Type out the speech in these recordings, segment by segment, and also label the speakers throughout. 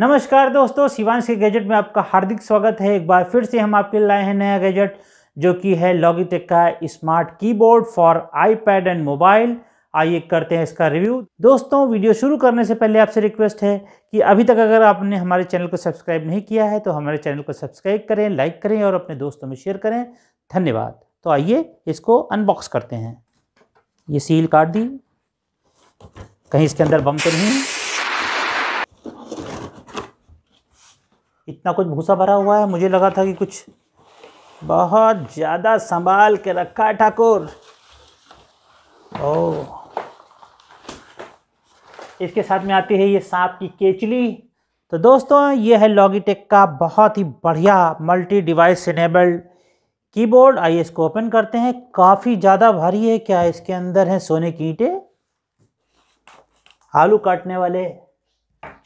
Speaker 1: नमस्कार दोस्तों शिवांश के गैजेट में आपका हार्दिक स्वागत है एक बार फिर से हम आपके लाए हैं नया गैजेट जो कि है लॉगिटेक का smart keyboard for iPad and mobile आइए करते हैं इसका रिव्यू दोस्तों वीडियो शुरू करने से पहले आपसे रिक्वेस्ट है कि अभी तक अगर आपने हमारे चैनल को सब्सक्राइब नहीं किया है तो हमारे चैनल को सब्सक्राइब करें लाइक करें और अपने दोस्तों में शेयर करें धन्यवाद तो आइए इसको अनबॉक्स करते हैं ये सील काट दी कहीं इसके अंदर बम तो नहीं इतना कुछ भूसा भरा हुआ है मुझे लगा था कि कुछ बहुत ज़्यादा संभाल के रखा है ठाकुर ओ इसके साथ में आती है ये सांप की केचली तो दोस्तों ये है लॉगीटेक का बहुत ही बढ़िया मल्टी डिवाइस इनेबल्ड कीबोर्ड आइए इसको ओपन करते हैं काफ़ी ज़्यादा भारी है क्या इसके अंदर है सोने की ईटे आलू काटने वाले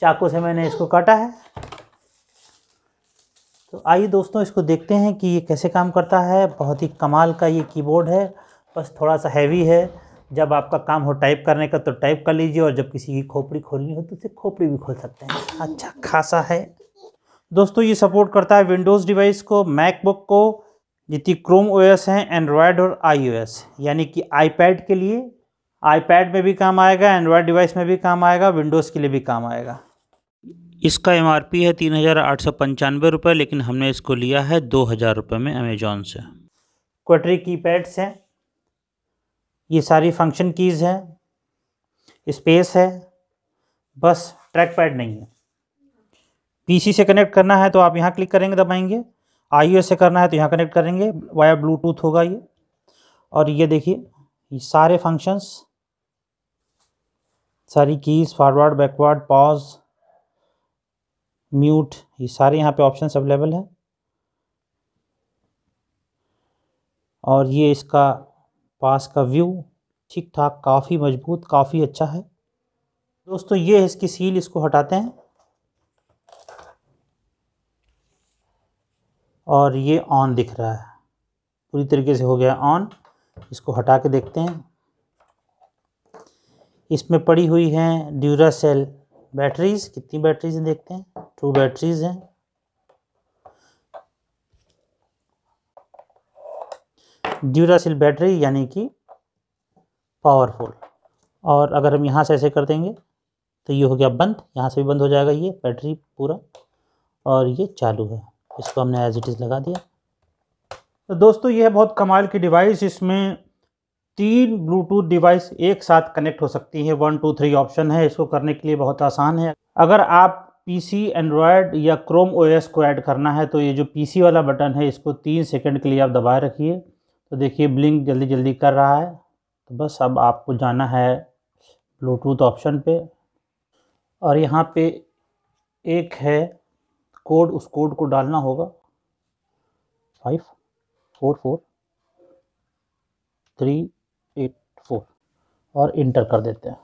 Speaker 1: चाकू से मैंने इसको काटा है तो आइए दोस्तों इसको देखते हैं कि ये कैसे काम करता है बहुत ही कमाल का ये कीबोर्ड है बस थोड़ा सा हैवी है जब आपका काम हो टाइप करने का तो टाइप कर लीजिए और जब किसी की खोपड़ी खोलनी हो तो उसे खोपड़ी भी खोल सकते हैं अच्छा खासा है दोस्तों ये सपोर्ट करता है विंडोज़ डिवाइस को मैकबुक को जितनी क्रोम ओएस हैं एंड्रॉयड और आईओएस यानी कि आईपैड के लिए आईपैड में भी काम आएगा एंड्रॉयड डिवाइस में भी काम आएगा विंडोज़ के लिए भी काम आएगा इसका एम है तीन हज़ार आठ सौ पंचानवे रुपये लेकिन हमने इसको लिया है दो हज़ार रुपये में अमेजोन से क्वटरी की पैड्स हैं ये सारी फंक्शन कीज़ हैं स्पेस है बस ट्रैक पैड नहीं है पीसी से कनेक्ट करना है तो आप यहाँ क्लिक करेंगे दबाएंगे आईओएस से करना है तो यहाँ कनेक्ट करेंगे वाया ब्लूटूथ होगा ये और ये देखिए ये सारे फंक्शंस सारी keys forward backward pause mute ये सारे यहाँ पे ऑप्शंस अवेलेबल है और ये इसका पास का व्यू ठीक ठाक काफ़ी मजबूत काफ़ी अच्छा है दोस्तों ये है इसकी सील इसको हटाते हैं और ये ऑन दिख रहा है पूरी तरीके से हो गया ऑन इसको हटा के देखते हैं इसमें पड़ी हुई हैं ड्यूरा सेल बैटरीज़ कितनी बैटरीज देखते हैं टू बैटरीज हैं ड्यूरासिल बैटरी यानी कि पावरफुल और अगर हम यहाँ से ऐसे कर देंगे तो ये हो गया बंद यहाँ से भी बंद हो जाएगा ये बैटरी पूरा और ये चालू है इसको हमने एज इट इज़ लगा दिया तो दोस्तों यह बहुत कमाल की डिवाइस इसमें तीन ब्लूटूथ डिवाइस एक साथ कनेक्ट हो सकती है वन टू थ्री ऑप्शन है इसको करने के लिए बहुत आसान है अगर आप पीसी एंड्रॉयड या क्रोम ओएस को ऐड करना है तो ये जो पीसी वाला बटन है इसको तीन सेकंड के लिए आप दबाए रखिए तो देखिए ब्लिंक जल्दी जल्दी कर रहा है तो बस अब आपको जाना है ब्लूटूथ ऑप्शन पे और यहाँ पे एक है कोड उस कोड को डालना होगा five four four three eight four और इंटर कर देते हैं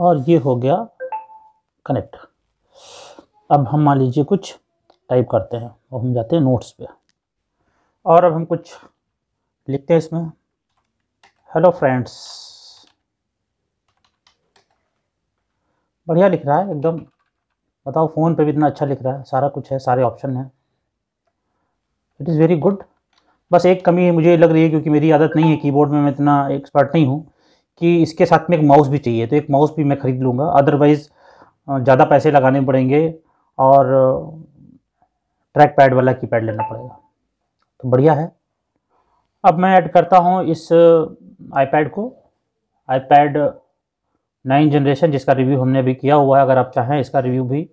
Speaker 1: और ये हो गया कनेक्ट अब हम मान लीजिए कुछ टाइप करते हैं और हम जाते हैं नोट्स पे और अब हम कुछ लिखते हैं इसमें हेलो फ्रेंड्स बढ़िया लिख रहा है एकदम बताओ फ़ोन पे भी इतना अच्छा लिख रहा है सारा कुछ है सारे ऑप्शन हैं इट इज़ वेरी गुड बस एक कमी मुझे लग रही है क्योंकि मेरी आदत नहीं है कीबोर्ड में मैं इतना एक्सपर्ट नहीं हूँ कि इसके साथ में एक माउस भी चाहिए तो एक माउस भी मैं ख़रीद लूँगा अदरवाइज़ ज़्यादा पैसे लगाने पड़ेंगे और ट्रैक पैड वाला की पैड लेना पड़ेगा तो बढ़िया है अब मैं ऐड करता हूँ इस आईपैड को आईपैड नाइन जनरेशन जिसका रिव्यू हमने अभी किया हुआ है अगर आप चाहें इसका रिव्यू भी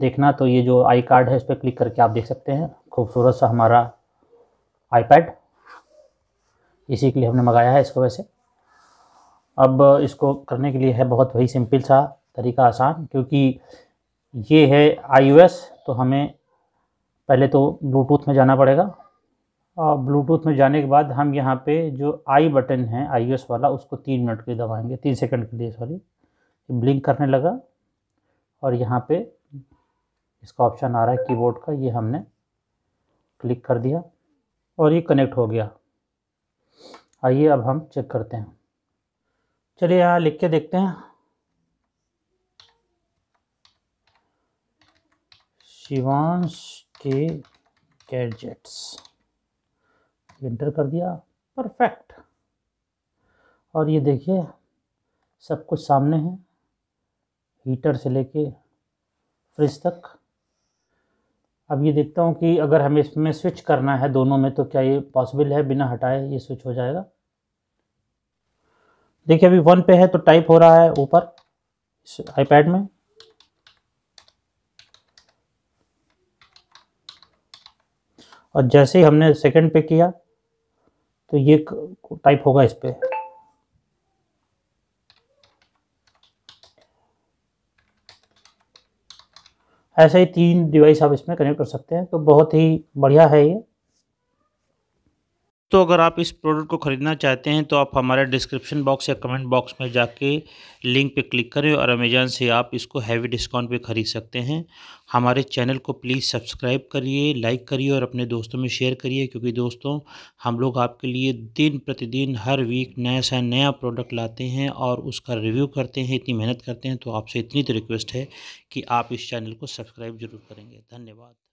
Speaker 1: देखना तो ये जो आई कार्ड है इस पर क्लिक करके आप देख सकते हैं खूबसूरत सा हमारा आईपैड इसी के लिए हमने मंगाया है इसको वैसे अब इसको करने के लिए है बहुत वही सिंपल सा तरीका आसान क्योंकि ये है आईओएस तो हमें पहले तो ब्लूटूथ में जाना पड़ेगा और ब्लूटूथ में जाने के बाद हम यहाँ पे जो आई बटन है आईओएस वाला उसको तीन मिनट के लिए दबाएँगे तीन सेकंड के लिए सॉरी ब्लिंक करने लगा और यहाँ पे इसका ऑप्शन आ रहा है कीबोर्ड का ये हमने क्लिक कर दिया और ये कनेक्ट हो गया आइए अब हम चेक करते हैं चलिए यहाँ लिख के देखते हैं शिवांश के गैजेट्स इंटर कर दिया परफेक्ट और ये देखिए सब कुछ सामने है हीटर से लेके फ्रिज तक अब ये देखता हूँ कि अगर हमें इसमें स्विच करना है दोनों में तो क्या ये पॉसिबल है बिना हटाए ये स्विच हो जाएगा देखिए अभी वन पे है तो टाइप हो रहा है ऊपर इस आईपैड में और जैसे ही हमने सेकंड पे किया तो ये टाइप होगा इस पे ऐसे ही तीन डिवाइस आप इसमें कनेक्ट कर सकते हैं तो बहुत ही बढ़िया है ये दोस्तों अगर आप इस प्रोडक्ट को ख़रीदना चाहते हैं तो आप हमारे डिस्क्रिप्शन बॉक्स या कमेंट बॉक्स में जाके लिंक पे क्लिक करें और अमेज़ान से आप इसको हैवी डिस्काउंट पे ख़रीद सकते हैं हमारे चैनल को प्लीज़ सब्सक्राइब करिए लाइक करिए और अपने दोस्तों में शेयर करिए क्योंकि दोस्तों हम लोग आपके लिए दिन प्रतिदिन हर वीक नया सा नया प्रोडक्ट लाते हैं और उसका रिव्यू करते हैं इतनी मेहनत करते हैं तो आपसे इतनी तो रिक्वेस्ट है कि आप इस चैनल को सब्सक्राइब ज़रूर करेंगे धन्यवाद